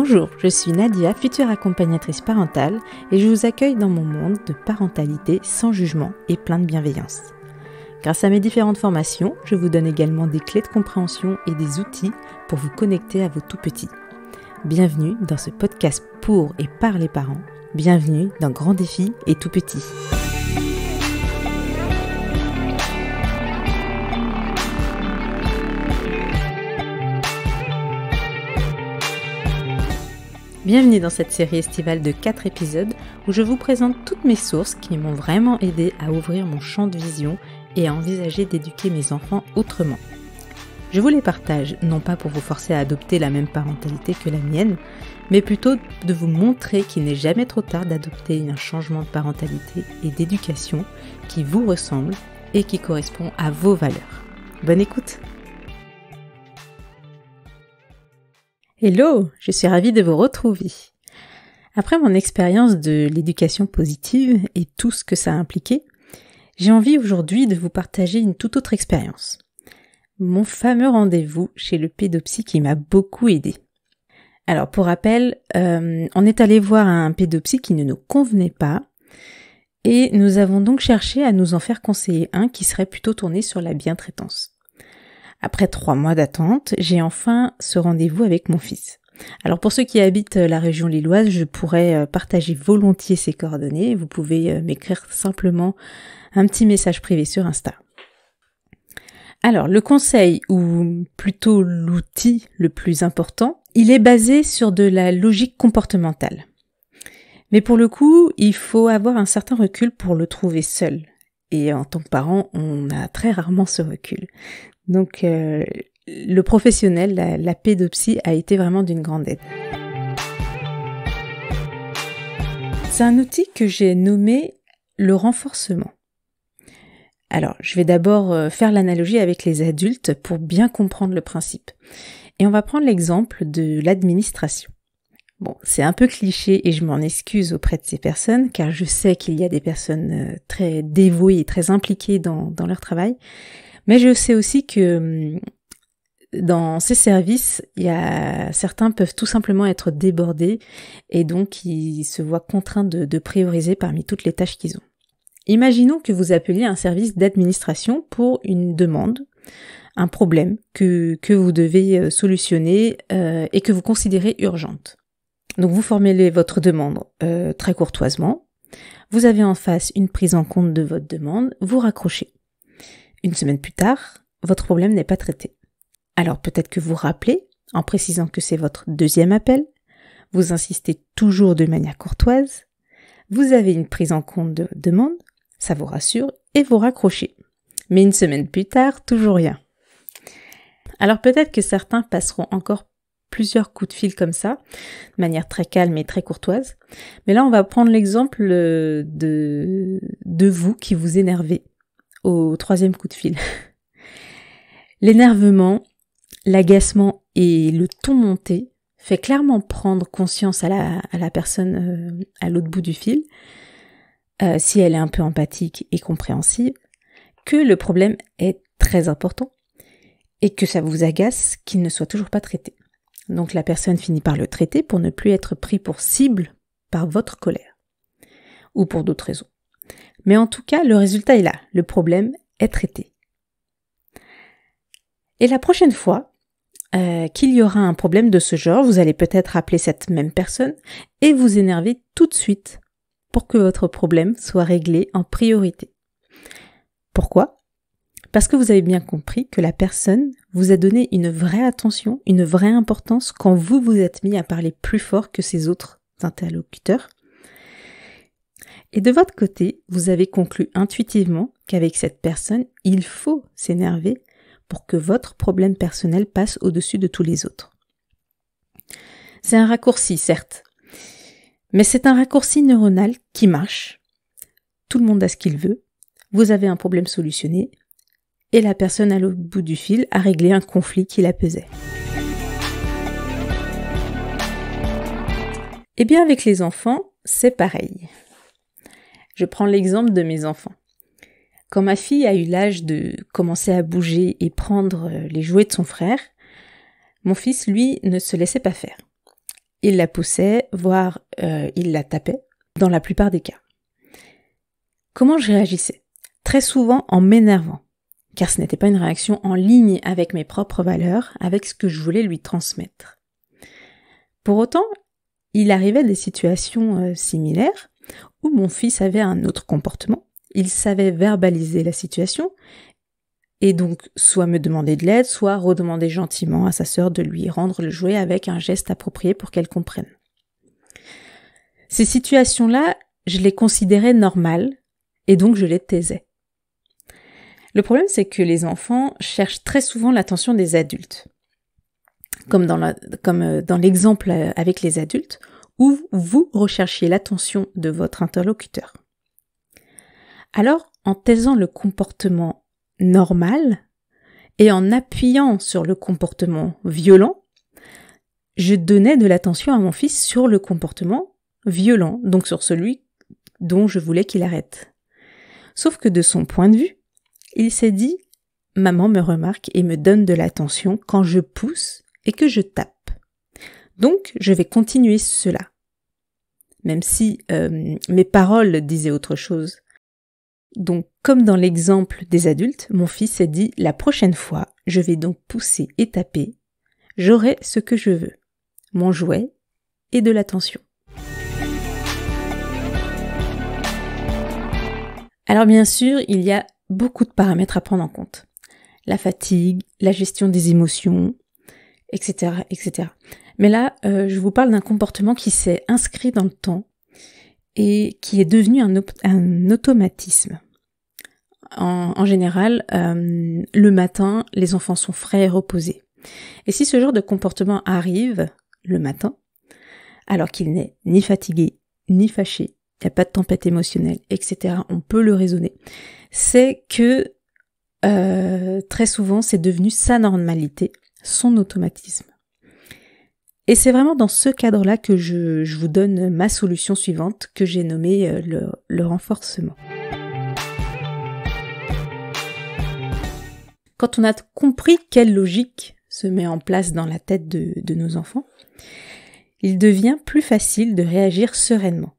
Bonjour, je suis Nadia, future accompagnatrice parentale, et je vous accueille dans mon monde de parentalité sans jugement et plein de bienveillance. Grâce à mes différentes formations, je vous donne également des clés de compréhension et des outils pour vous connecter à vos tout petits. Bienvenue dans ce podcast pour et par les parents. Bienvenue dans Grand Défi et Tout Petit. Bienvenue dans cette série estivale de 4 épisodes où je vous présente toutes mes sources qui m'ont vraiment aidé à ouvrir mon champ de vision et à envisager d'éduquer mes enfants autrement. Je vous les partage, non pas pour vous forcer à adopter la même parentalité que la mienne, mais plutôt de vous montrer qu'il n'est jamais trop tard d'adopter un changement de parentalité et d'éducation qui vous ressemble et qui correspond à vos valeurs. Bonne écoute Hello, je suis ravie de vous retrouver. Après mon expérience de l'éducation positive et tout ce que ça a impliqué, j'ai envie aujourd'hui de vous partager une toute autre expérience. Mon fameux rendez-vous chez le pédopsy qui m'a beaucoup aidé. Alors pour rappel, euh, on est allé voir un pédopsie qui ne nous convenait pas et nous avons donc cherché à nous en faire conseiller un qui serait plutôt tourné sur la bientraitance. Après trois mois d'attente, j'ai enfin ce rendez-vous avec mon fils. Alors pour ceux qui habitent euh, la région lilloise, je pourrais euh, partager volontiers ces coordonnées. Vous pouvez euh, m'écrire simplement un petit message privé sur Insta. Alors le conseil, ou plutôt l'outil le plus important, il est basé sur de la logique comportementale. Mais pour le coup, il faut avoir un certain recul pour le trouver seul. Et en tant que parent, on a très rarement ce recul. Donc euh, le professionnel, la, pédopsie, a été vraiment d'une grande aide. C'est un outil que j'ai nommé le renforcement. Alors, je vais d'abord euh, faire l'analogie avec les adultes pour bien comprendre le principe. Et on va prendre l'exemple de l'administration. Bon, c'est un peu cliché et je m'en excuse auprès de ces personnes, car je sais qu'il y a des personnes euh, très dévouées et très impliquées dans leur travail. Mais je sais aussi que hum, dans ces services, y certains peuvent tout simplement être débordés et donc ils se voient contraints de, prioriser parmi toutes les tâches qu'ils ont. Imaginons que vous appeliez un service d'administration pour une demande, un problème que, que vous devez euh, solutionner euh, et que vous considérez urgente. Donc vous formulez votre demande euh, très courtoisement, vous avez en face une prise en compte de votre demande, vous raccrochez. Une semaine plus tard, votre problème n'est pas traité. Alors peut-être que vous rappelez, en précisant que c'est votre deuxième appel, vous insistez toujours de manière courtoise, vous avez une prise en compte de demande, ça vous rassure et vous raccrochez. Mais une semaine plus tard, toujours rien. Alors peut-être que certains passeront encore plusieurs coups de fil comme ça, de manière très calme et très courtoise. Mais là, on va prendre l'exemple euh, de, de vous qui vous énervez au troisième coup de fil. L'énervement, l'agacement et le ton monté fait clairement prendre conscience à la, personne euh, à l'autre bout du fil, euh, si elle est un peu empathique et compréhensive, que le problème est très important et que ça vous agace qu'il ne soit toujours pas traité. Donc la personne finit par le traiter pour ne plus être pris pour cible par votre colère ou pour d'autres raisons. Mais en tout cas, le résultat est là, le problème est traité. Et la prochaine fois euh, qu'il y aura un problème de ce genre, vous allez peut-être appeler cette même personne et vous énerver tout de suite pour que votre problème soit réglé en priorité. Pourquoi Parce que vous avez bien compris que la personne vous a donné une vraie attention, une vraie importance quand vous vous êtes mis à parler plus fort que ses autres interlocuteurs et de votre côté, vous avez conclu intuitivement qu'avec cette personne, il faut s'énerver pour que votre problème personnel passe au-dessus de tous les autres. C'est un raccourci, certes, mais c'est un raccourci neuronal qui marche. Tout le monde a ce qu'il veut, vous avez un problème solutionné, et la personne à l'autre bout du fil a réglé un conflit qui la pesait. Eh bien avec les enfants, c'est pareil. Je prends l'exemple de mes enfants. Quand ma fille a eu l'âge de commencer à bouger et prendre euh, les jouets de son frère, mon fils, lui, ne se laissait pas faire. Il la poussait, voire euh, il la tapait, dans la plupart des cas. Comment je réagissais Très souvent en m'énervant, car ce n'était pas une réaction en ligne avec mes propres valeurs, avec ce que je voulais lui transmettre. Pour autant, il arrivait des situations euh, similaires où mon fils avait un autre comportement, il savait verbaliser la situation, et donc soit me demander de l'aide, soit redemander gentiment à sa sœur de lui rendre le jouet avec un geste approprié pour qu'elle comprenne. Ces situations-là, je les considérais normales, et donc je les taisais. Le problème, c'est que les enfants cherchent très souvent l'attention des adultes. Comme dans euh, l'exemple euh, avec les adultes, où vous recherchiez l'attention de votre interlocuteur. Alors, en taisant le comportement normal et en appuyant sur le comportement violent, je donnais de l'attention à mon fils sur le comportement violent, donc sur celui dont je voulais qu'il arrête. Sauf que de son point de vue, il s'est dit Maman me remarque et me donne de l'attention quand je pousse et que je tape. Donc, je vais continuer cela. Même si euh, mes paroles disaient autre chose. Donc, comme dans l'exemple des adultes, mon fils a dit La prochaine fois, je vais donc pousser et taper. J'aurai ce que je veux. Mon jouet et de l'attention. Alors bien sûr, il y a beaucoup de paramètres à prendre en compte. La fatigue, la gestion des émotions, etc. etc. Mais là, euh, je vous parle d'un comportement qui s'est inscrit dans le temps et qui est devenu un, automatisme. En, général, euh, le matin, les enfants sont frais et reposés. Et si ce genre de comportement arrive le matin, alors qu'il n'est ni fatigué, ni fâché, il n'y a pas de tempête émotionnelle, etc., on peut le raisonner, c'est que euh, très souvent c'est devenu sa normalité, son automatisme. Et c'est vraiment dans ce cadre-là que je, vous donne ma solution suivante que j'ai nommée euh, le, renforcement. Quand on a compris quelle logique se met en place dans la tête de, de nos enfants, il devient plus facile de réagir sereinement.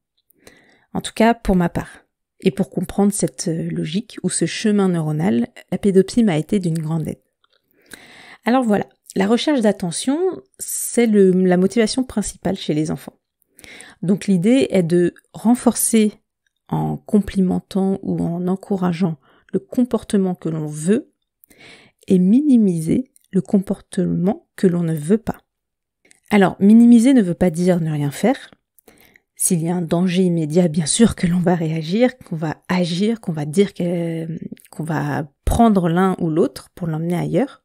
En tout cas, pour ma part. Et pour comprendre cette euh, logique ou ce chemin neuronal, la pédopsie m'a été d'une grande aide. Alors voilà, la recherche d'attention, c'est la motivation principale chez les enfants. Donc l'idée est de renforcer en complimentant ou en encourageant le comportement que l'on veut et minimiser le comportement que l'on ne veut pas. Alors, minimiser ne veut pas dire ne rien faire. S'il y a un danger immédiat, bien sûr que l'on va réagir, qu'on va agir, qu'on va dire qu'on va prendre l'un ou l'autre pour l'emmener ailleurs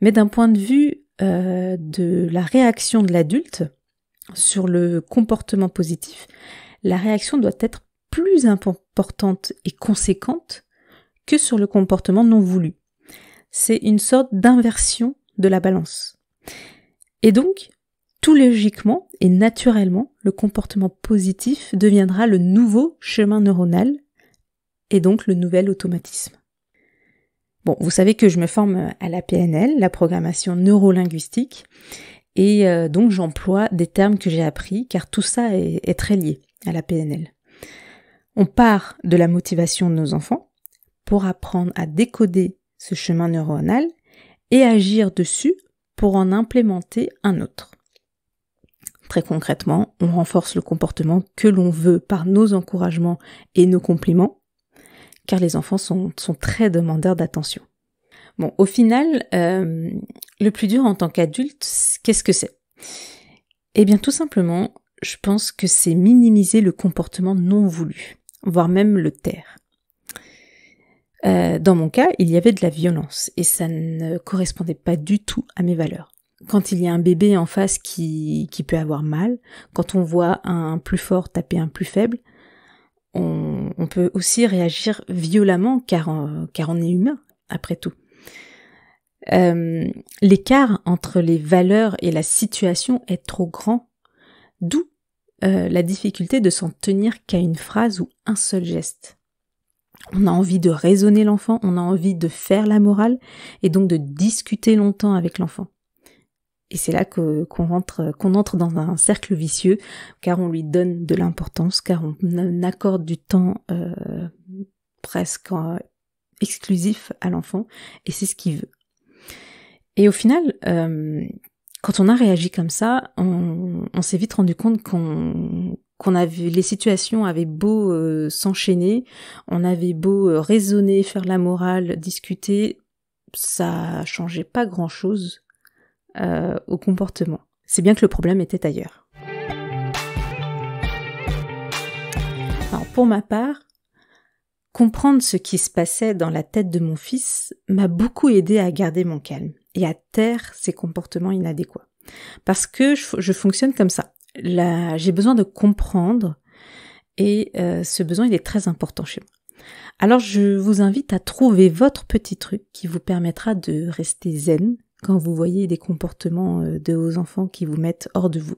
mais d'un point de vue euh, de la réaction de l'adulte sur le comportement positif, la réaction doit être plus importante et conséquente que sur le comportement non voulu. C'est une sorte d'inversion de la balance. Et donc, tout logiquement et naturellement, le comportement positif deviendra le nouveau chemin neuronal et donc le nouvel automatisme. Bon, vous savez que je me forme à la PNL, la programmation neurolinguistique, et euh, donc j'emploie des termes que j'ai appris, car tout ça est très lié à la PNL. On part de la motivation de nos enfants pour apprendre à décoder ce chemin neuronal et agir dessus pour en implémenter un autre. Très concrètement, on renforce le comportement que l'on veut par nos encouragements et nos compliments, car les enfants sont, très demandeurs d'attention. Bon, au final, euh, le plus dur en tant qu'adulte, qu'est-ce que c'est Eh bien, tout simplement, je pense que c'est minimiser le comportement non voulu, voire même le taire. Euh, dans mon cas, il y avait de la violence et ça ne correspondait pas du tout à mes valeurs. Quand il y a un bébé en face qui, qui peut avoir mal, quand on voit un plus fort taper un plus faible, on, peut aussi réagir violemment car on, euh, car on est humain, après tout. Euh, l'écart entre les valeurs et la situation est trop grand, d'où euh, la difficulté de s'en tenir qu'à une phrase ou un seul geste. On a envie de raisonner l'enfant, on a envie de faire la morale et donc de discuter longtemps avec l'enfant. Et c'est là qu'on rentre, qu'on entre dans un cercle vicieux, car on lui donne de l'importance, car on accorde du temps euh, presque euh, exclusif à l'enfant, et c'est ce qu'il veut. Et au final, euh, quand on a réagi comme ça, on, s'est vite rendu compte qu'on avait les situations avaient beau s'enchaîner, on avait beau raisonner, faire la morale, discuter, ça changeait pas grand-chose euh, au comportement. C'est bien que le problème était ailleurs. Alors pour ma part, comprendre ce qui se passait dans la tête de mon fils m'a beaucoup aidé à garder mon calme et à taire ses comportements inadéquats. Parce que je, fonctionne comme ça. J'ai besoin de comprendre et euh, ce besoin il est très important chez moi. Alors je vous invite à trouver votre petit truc qui vous permettra de rester zen quand vous voyez des comportements euh, de vos enfants qui vous mettent hors de vous.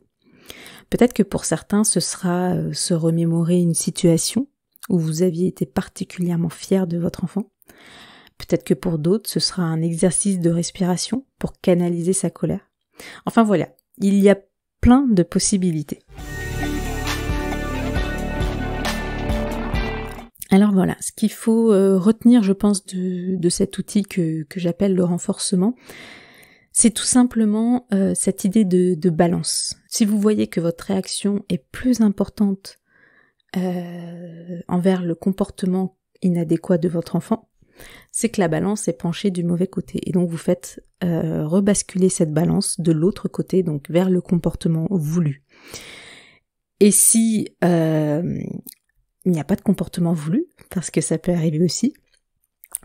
Peut-être que pour certains, ce sera euh, se remémorer une situation où vous aviez été particulièrement fier de votre enfant. Peut-être que pour d'autres, ce sera un exercice de respiration pour canaliser sa colère. Enfin voilà, il y a plein de possibilités. Alors voilà, ce qu'il faut euh, retenir, je pense, de, cet outil que j'appelle le renforcement, c'est tout simplement euh, cette idée de, balance. Si vous voyez que votre réaction est plus importante euh, envers le comportement inadéquat de votre enfant, c'est que la balance est penchée du mauvais côté. Et donc vous faites euh, rebasculer cette balance de l'autre côté, donc vers le comportement voulu. Et si il n'y a pas de comportement voulu, parce que ça peut arriver aussi,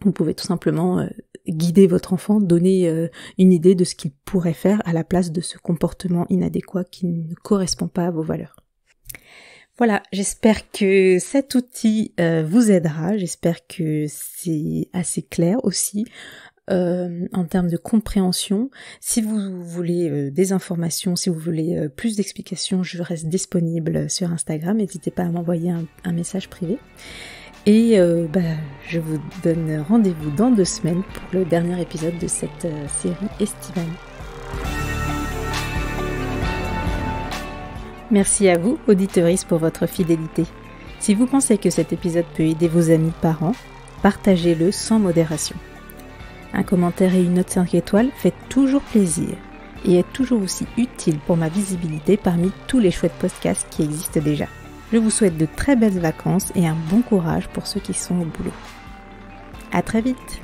vous pouvez tout simplement guider votre enfant, donner euh, une idée de ce qu'il pourrait faire à la place de ce comportement inadéquat qui ne correspond pas à vos valeurs. Voilà, j'espère que cet outil euh, vous aidera, j'espère que c'est assez clair aussi. Euh, en termes de compréhension. Si vous voulez des informations, si vous voulez plus d'explications, je reste disponible sur Instagram. N'hésitez pas à m'envoyer un, message privé. Et euh, bah, je vous donne rendez-vous dans deux semaines pour le dernier épisode de cette euh, série estivale. Merci à vous, auditeuristes, pour votre fidélité. Si vous pensez que cet épisode peut aider vos amis parents, partagez-le sans modération. Un commentaire et une note 5 étoiles fait toujours plaisir et est toujours aussi utile pour ma visibilité parmi tous les chouettes podcasts qui existent déjà. Je vous souhaite de très belles vacances et un bon courage pour ceux qui sont au boulot. A très vite